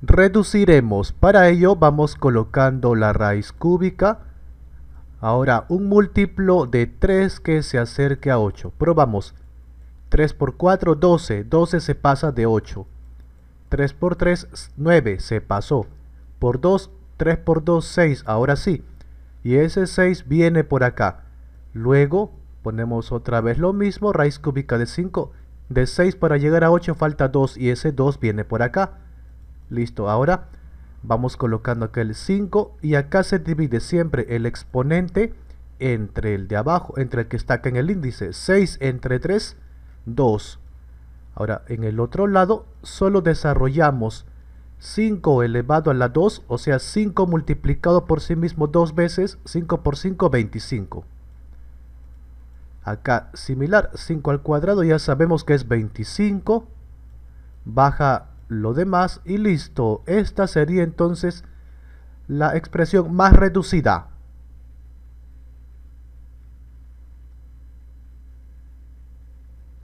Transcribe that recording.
Reduciremos, para ello vamos colocando la raíz cúbica. Ahora un múltiplo de 3 que se acerque a 8. Probamos. 3 por 4, 12. 12 se pasa de 8. 3 por 3, 9. Se pasó. Por 2, 3 por 2, 6. Ahora sí. Y ese 6 viene por acá. Luego ponemos otra vez lo mismo. Raíz cúbica de 5. De 6 para llegar a 8 falta 2 y ese 2 viene por acá. Listo, ahora vamos colocando acá el 5 y acá se divide siempre el exponente entre el de abajo, entre el que está acá en el índice. 6 entre 3, 2. Ahora, en el otro lado solo desarrollamos 5 elevado a la 2, o sea 5 multiplicado por sí mismo dos veces, 5 por 5, 25. Acá similar, 5 al cuadrado ya sabemos que es 25, baja lo demás y listo. Esta sería entonces la expresión más reducida.